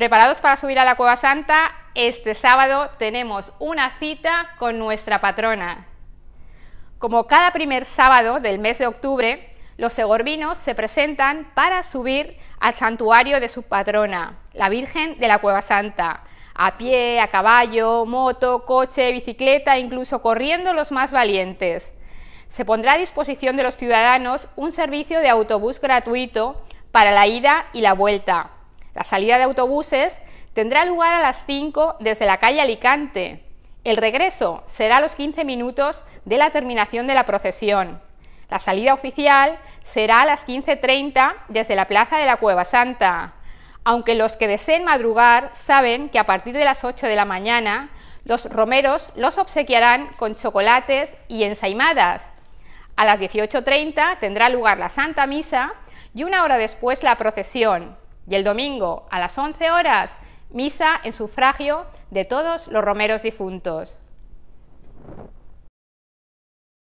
Preparados para subir a la Cueva Santa, este sábado tenemos una cita con nuestra patrona. Como cada primer sábado del mes de octubre, los segorbinos se presentan para subir al santuario de su patrona, la Virgen de la Cueva Santa, a pie, a caballo, moto, coche, bicicleta, incluso corriendo los más valientes. Se pondrá a disposición de los ciudadanos un servicio de autobús gratuito para la ida y la vuelta, la salida de autobuses tendrá lugar a las 5 desde la calle Alicante. El regreso será a los 15 minutos de la terminación de la procesión. La salida oficial será a las 15.30 desde la Plaza de la Cueva Santa, aunque los que deseen madrugar saben que a partir de las 8 de la mañana los romeros los obsequiarán con chocolates y ensaimadas. A las 18.30 tendrá lugar la Santa Misa y una hora después la procesión, y el domingo, a las 11 horas, misa en sufragio de todos los romeros difuntos.